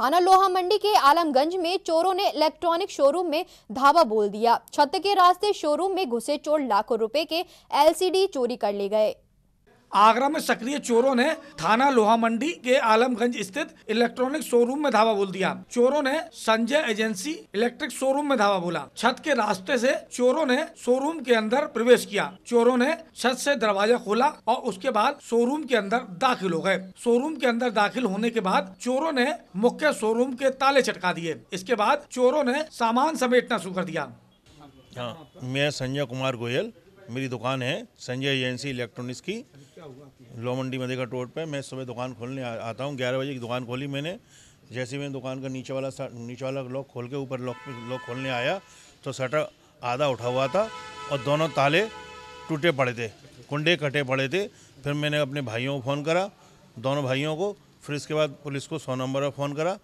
थाना लोहा मंडी के आलमगंज में चोरों ने इलेक्ट्रॉनिक शोरूम में धावा बोल दिया छत के रास्ते शोरूम में घुसे चोर लाखों रुपए के एलसीडी चोरी कर ले गए आगरा में सक्रिय चोरों ने थाना लोहा मंडी के आलमगंज स्थित इलेक्ट्रॉनिक शोरूम में धावा बोल दिया चोरों ने संजय एजेंसी इलेक्ट्रिक शोरूम में धावा बोला छत के रास्ते से चोरों ने शोरूम के अंदर प्रवेश किया चोरों ने छत से दरवाजा खोला और उसके बाद शोरूम के अंदर दाखिल हो गए शोरूम के अंदर दाखिल होने के बाद चोरों ने मुख्य शोरूम के ताले चटका दिए इसके बाद चोरों ने सामान समेटना शुरू कर दिया हाँ, मैं संजय कुमार गोयल मेरी दुकान है संजय एजेंसी इलेक्ट्रॉनिक्स की लो मंडी मधेगा रोड पे मैं सुबह दुकान खोलने आ, आता हूँ ग्यारह बजे की दुकान खोली मैंने जैसे मैं मैंने दुकान का नीचे वाला नीचे वाला लॉक खोल के ऊपर लॉक लॉक खोलने आया तो शटर आधा उठा हुआ था और दोनों ताले टूटे पड़े थे कुंडे कटे पड़े थे फिर मैंने अपने भाइयों को फ़ोन करा दोनों भाइयों को फिर इसके बाद पुलिस को सौ नंबर पर फ़ोन करा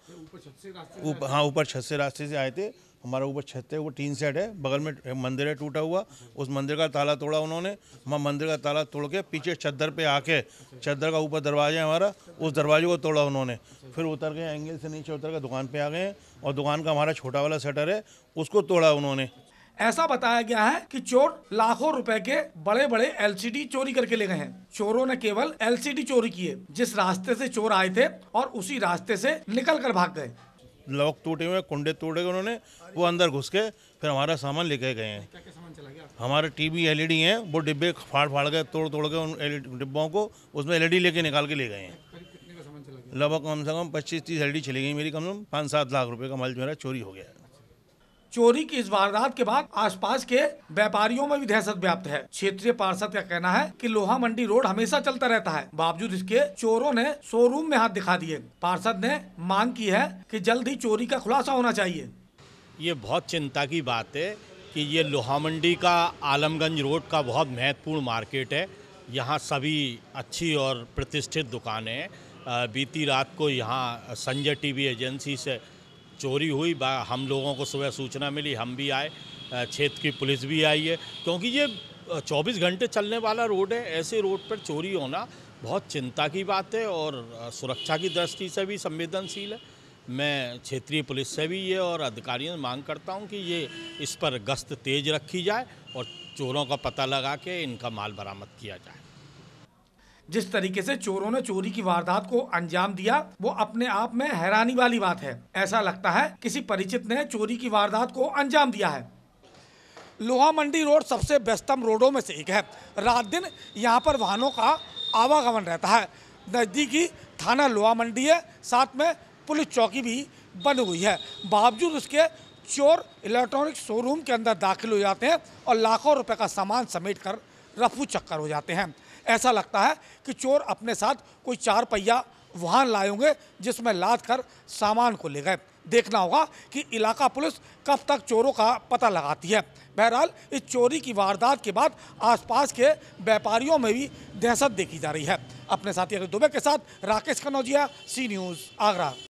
ऊपर हाँ ऊपर छत से रास्ते से आए थे हमारा ऊपर छत है वो टीन सेट है बगल में मंदिर है टूटा हुआ उस मंदिर का ताला तोड़ा उन्होंने वहाँ मंदिर का ताला तोड़ के पीछे चद्दर पे आके चद्दर का ऊपर दरवाजा है हमारा उस दरवाजे को तोड़ा उन्होंने फिर उतर गए एंगल से नीचे उतर के दुकान पर आ गए और दुकान का हमारा छोटा वाला शटर है उसको तोड़ा उन्होंने ऐसा बताया गया है कि चोर लाखों रुपए के बड़े बड़े एलसीडी चोरी करके ले गए हैं चोरों ने केवल एलसीडी चोरी किए जिस रास्ते से चोर आए थे और उसी रास्ते से निकल कर भाग गए लॉक टूटे हुए कुंडे तोड़े हुए उन्होंने वो अंदर घुस के फिर हमारा सामान लेके गए हैं हमारे टीवी एलईडी हैं वो डिब्बे फाड़ फाड़ के तोड़ तोड़ के उन डिब्बों को उसमें एलईडी लेके निकाल के ले गए हैं लगभग कम से कम पच्चीस तीस एल चली गई मेरी कम से कम पाँच सात लाख रुपये का माल मेरा चोरी हो गया है चोरी की इस वारदात के बाद आसपास के व्यापारियों में भी दहशत व्याप्त है क्षेत्रीय पार्षद का कहना है कि लोहा मंडी रोड हमेशा चलता रहता है बावजूद इसके चोरों ने शोरूम में हाथ दिखा दिए पार्षद ने मांग की है कि जल्द ही चोरी का खुलासा होना चाहिए ये बहुत चिंता की बात है कि ये लोहा मंडी का आलमगंज रोड का बहुत महत्वपूर्ण मार्केट है यहाँ सभी अच्छी और प्रतिष्ठित दुकानें बीती रात को यहाँ संजय टीवी एजेंसी से चोरी हुई हम लोगों को सुबह सूचना मिली हम भी आए क्षेत्र की पुलिस भी आई है क्योंकि ये 24 घंटे चलने वाला रोड है ऐसे रोड पर चोरी होना बहुत चिंता की बात है और सुरक्षा की दृष्टि से भी संवेदनशील है मैं क्षेत्रीय पुलिस से भी ये और अधिकारियों से मांग करता हूँ कि ये इस पर गश्त तेज रखी जाए और चोरों का पता लगा के इनका माल बरामद किया जाए जिस तरीके से चोरों ने चोरी की वारदात को अंजाम दिया वो अपने आप में हैरानी वाली बात है ऐसा लगता है किसी परिचित ने चोरी की वारदात को अंजाम दिया है लोहा मंडी रोड सबसे व्यस्तम रोडों में से एक है रात दिन यहाँ पर वाहनों का आवागमन रहता है नज़दीकी थाना लोहा मंडी है साथ में पुलिस चौकी भी बंद हुई है बावजूद उसके चोर इलेक्ट्रॉनिक शोरूम के अंदर दाखिल हो जाते हैं और लाखों रुपए का सामान समेट कर रफू चक्कर हो जाते हैं ऐसा लगता है कि चोर अपने साथ कोई चार पहिया वाहन लाए होंगे जिसमें लाद कर सामान को ले गए देखना होगा कि इलाका पुलिस कब तक चोरों का पता लगाती है बहरहाल इस चोरी की वारदात के बाद आसपास के व्यापारियों में भी दहशत देखी जा रही है अपने साथी अगर दुबे के साथ राकेश कनौजिया सी न्यूज़ आगरा